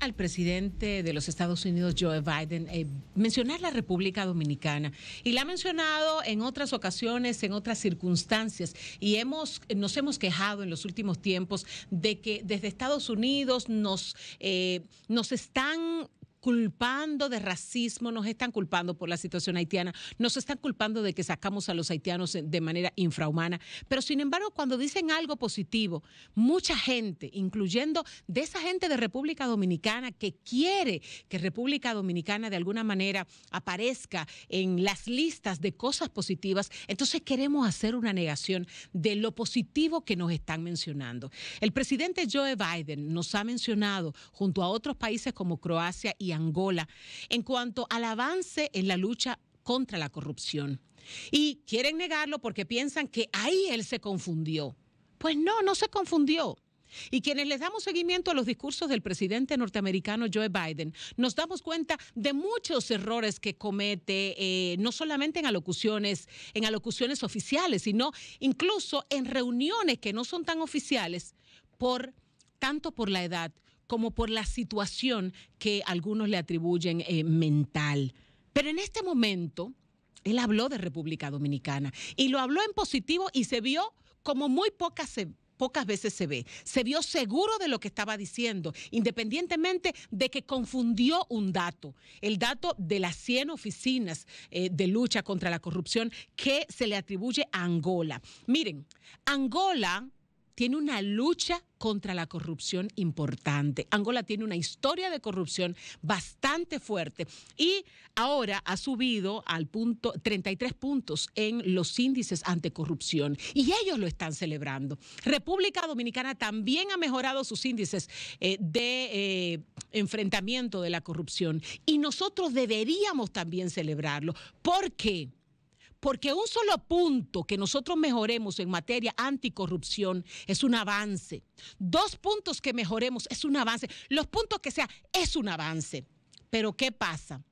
al presidente de los Estados Unidos, Joe Biden, eh, mencionar la República Dominicana, y la ha mencionado en otras ocasiones, en otras circunstancias, y hemos, nos hemos quejado en los últimos tiempos de que desde Estados Unidos nos, eh, nos están culpando de racismo, nos están culpando por la situación haitiana, nos están culpando de que sacamos a los haitianos de manera infrahumana. Pero sin embargo, cuando dicen algo positivo, mucha gente, incluyendo de esa gente de República Dominicana que quiere que República Dominicana de alguna manera aparezca en las listas de cosas positivas, entonces queremos hacer una negación de lo positivo que nos están mencionando. El presidente Joe Biden nos ha mencionado junto a otros países como Croacia y Angola en cuanto al avance en la lucha contra la corrupción. Y quieren negarlo porque piensan que ahí él se confundió. Pues no, no se confundió. Y quienes les damos seguimiento a los discursos del presidente norteamericano Joe Biden, nos damos cuenta de muchos errores que comete, eh, no solamente en alocuciones, en alocuciones oficiales, sino incluso en reuniones que no son tan oficiales, por, tanto por la edad como por la situación que algunos le atribuyen eh, mental. Pero en este momento, él habló de República Dominicana y lo habló en positivo y se vio como muy pocas pocas veces se ve. Se vio seguro de lo que estaba diciendo, independientemente de que confundió un dato, el dato de las 100 oficinas eh, de lucha contra la corrupción que se le atribuye a Angola. Miren, Angola tiene una lucha contra la corrupción importante. Angola tiene una historia de corrupción bastante fuerte y ahora ha subido al punto 33 puntos en los índices ante corrupción y ellos lo están celebrando. República Dominicana también ha mejorado sus índices eh, de eh, enfrentamiento de la corrupción y nosotros deberíamos también celebrarlo ¿Por qué? Porque un solo punto que nosotros mejoremos en materia anticorrupción es un avance. Dos puntos que mejoremos es un avance. Los puntos que sea es un avance. Pero ¿qué pasa?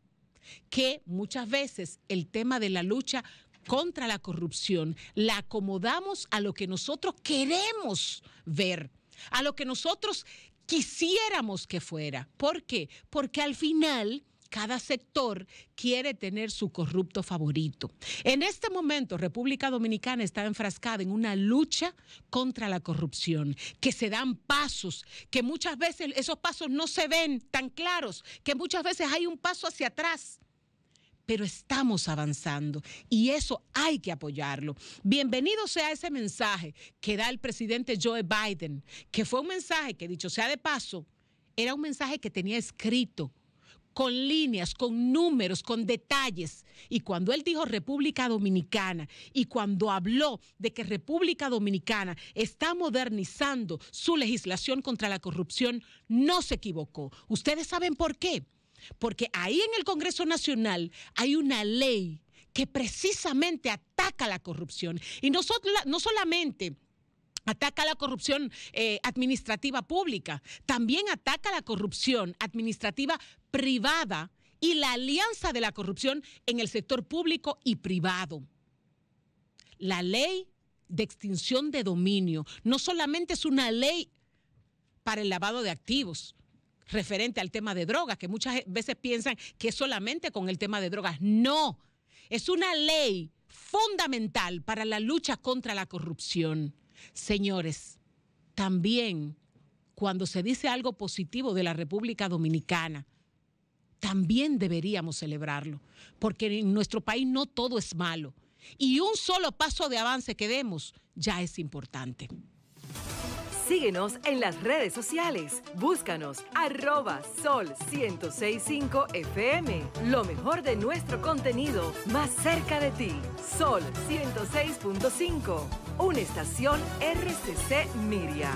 Que muchas veces el tema de la lucha contra la corrupción la acomodamos a lo que nosotros queremos ver, a lo que nosotros quisiéramos que fuera. ¿Por qué? Porque al final cada sector quiere tener su corrupto favorito. En este momento, República Dominicana está enfrascada en una lucha contra la corrupción, que se dan pasos, que muchas veces esos pasos no se ven tan claros, que muchas veces hay un paso hacia atrás pero estamos avanzando y eso hay que apoyarlo. Bienvenido sea ese mensaje que da el presidente Joe Biden, que fue un mensaje que, dicho sea de paso, era un mensaje que tenía escrito con líneas, con números, con detalles. Y cuando él dijo República Dominicana y cuando habló de que República Dominicana está modernizando su legislación contra la corrupción, no se equivocó. ¿Ustedes saben por qué? Porque ahí en el Congreso Nacional hay una ley que precisamente ataca la corrupción. Y no, no solamente Ataca la corrupción eh, administrativa pública, también ataca la corrupción administrativa privada y la alianza de la corrupción en el sector público y privado. La ley de extinción de dominio no solamente es una ley para el lavado de activos referente al tema de drogas, que muchas veces piensan que es solamente con el tema de drogas. No, es una ley fundamental para la lucha contra la corrupción. Señores, también cuando se dice algo positivo de la República Dominicana, también deberíamos celebrarlo, porque en nuestro país no todo es malo. Y un solo paso de avance que demos ya es importante. Síguenos en las redes sociales. Búscanos arroba sol 1065 FM. Lo mejor de nuestro contenido más cerca de ti. Sol 106.5 una estación RCC Media.